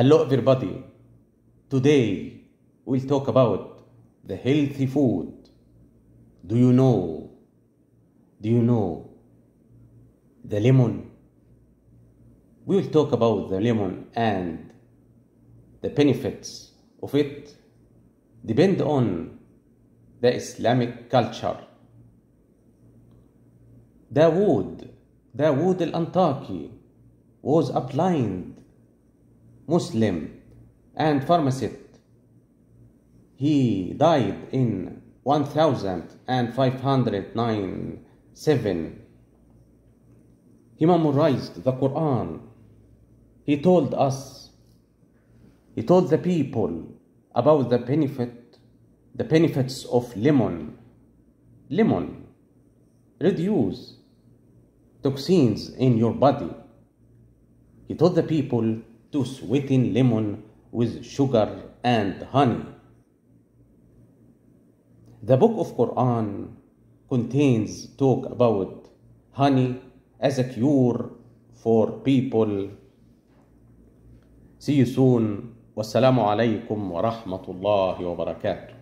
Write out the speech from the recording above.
Hello everybody. Today we'll talk about the healthy food. Do you know? Do you know the lemon? We will talk about the lemon and the benefits of it depend on the Islamic culture. the Dawood al-Antaki was a blind Muslim and pharmacist. He died in 1597. He memorized the Quran. He told us, he told the people about the benefit, the benefits of lemon. Lemon reduce toxins in your body. He told the people to sweeten lemon with sugar and honey. The book of Quran contains talk about honey as a cure for people. See you soon. والسلام عليكم ورحمة الله وبركاته